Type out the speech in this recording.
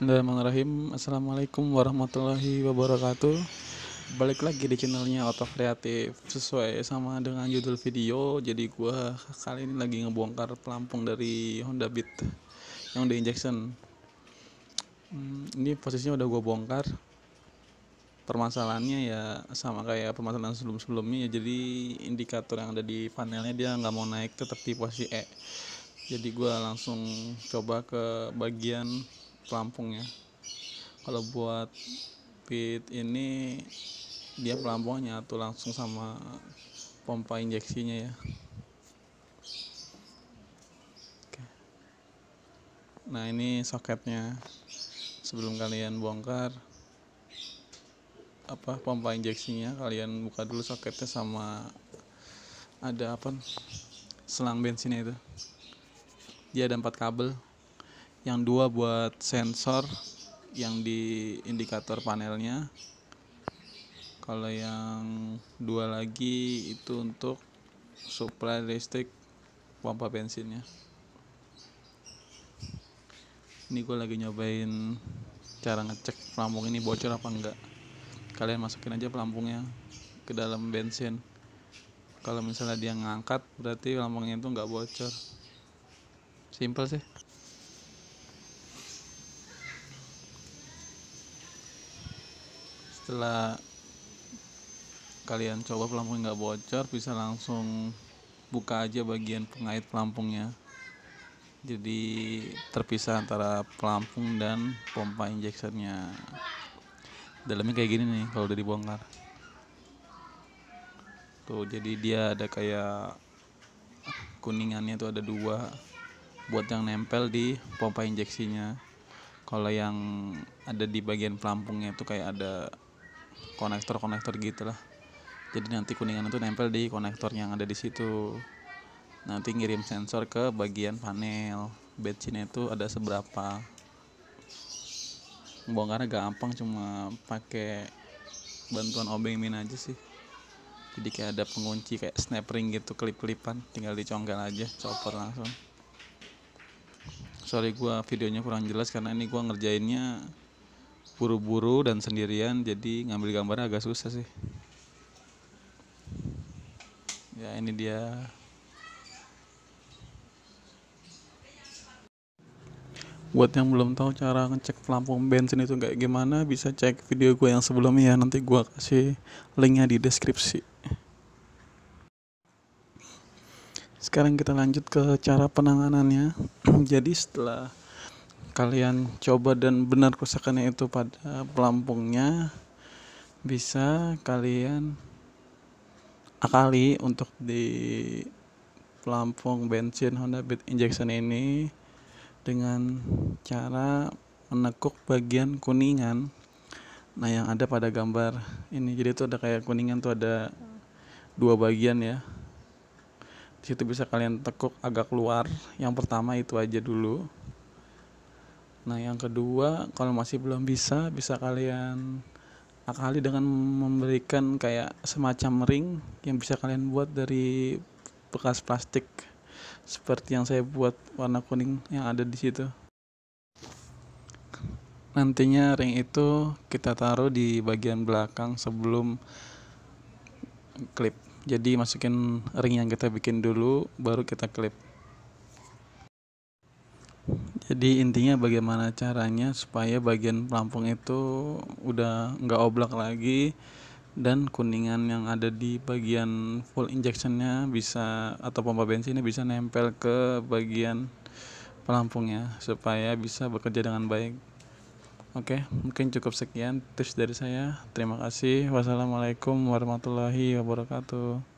Bismillahirrahmanirrahim Assalamualaikum warahmatullahi wabarakatuh Balik lagi di channelnya Auto Kreatif Sesuai sama dengan judul video Jadi gue kali ini lagi ngebongkar pelampung dari Honda Beat Yang di injection hmm, Ini posisinya udah gue bongkar Permasalahannya ya sama kayak permasalahan sebelum-sebelumnya Jadi indikator yang ada di panelnya dia nggak mau naik tetap di posisi E jadi gue langsung coba ke bagian pelampung ya kalau buat pit ini dia pelampungnya tuh langsung sama pompa injeksinya ya Oke. nah ini soketnya sebelum kalian bongkar apa pompa injeksinya kalian buka dulu soketnya sama ada apa selang bensinnya itu dia ada empat kabel yang dua buat sensor yang di indikator panelnya kalau yang dua lagi itu untuk supply listrik pompa bensinnya ini gue lagi nyobain cara ngecek pelampung ini bocor apa enggak kalian masukin aja pelampungnya ke dalam bensin kalau misalnya dia ngangkat berarti pelampungnya itu enggak bocor simple sih setelah kalian coba pelampung nggak bocor bisa langsung buka aja bagian pengait pelampungnya jadi terpisah antara pelampung dan pompa injeksinya dalamnya kayak gini nih kalau udah dibongkar tuh jadi dia ada kayak kuningannya tuh ada dua buat yang nempel di pompa injeksinya kalau yang ada di bagian pelampungnya itu kayak ada konektor-konektor gitu lah jadi nanti kuningan itu nempel di konektor yang ada di situ nanti ngirim sensor ke bagian panel bed sini itu ada seberapa bongkarnya gampang cuma pakai bantuan obeng min aja sih jadi kayak ada pengunci kayak snap ring gitu klip-klipan tinggal dicongkel aja chopper langsung sorry gue videonya kurang jelas karena ini gue ngerjainnya buru-buru dan sendirian jadi ngambil gambarnya agak susah sih ya ini dia buat yang belum tahu cara ngecek pelampung bensin itu kayak gimana bisa cek video gue yang sebelumnya ya. nanti gue kasih linknya di deskripsi sekarang kita lanjut ke cara penanganannya jadi setelah kalian coba dan benar kerusakannya itu pada pelampungnya bisa kalian akali untuk di pelampung bensin Honda Beat Injection ini dengan cara menekuk bagian kuningan nah yang ada pada gambar ini jadi itu ada kayak kuningan tuh ada dua bagian ya di situ bisa kalian tekuk agak keluar yang pertama itu aja dulu Nah, yang kedua, kalau masih belum bisa, bisa kalian akali dengan memberikan kayak semacam ring yang bisa kalian buat dari bekas plastik seperti yang saya buat warna kuning yang ada di situ. Nantinya ring itu kita taruh di bagian belakang sebelum klip. Jadi masukin ring yang kita bikin dulu baru kita klip jadi intinya bagaimana caranya supaya bagian pelampung itu udah nggak oblak lagi dan kuningan yang ada di bagian full injectionnya bisa atau pompa bensinnya bisa nempel ke bagian pelampungnya supaya bisa bekerja dengan baik oke mungkin cukup sekian tips dari saya terima kasih wassalamualaikum warahmatullahi wabarakatuh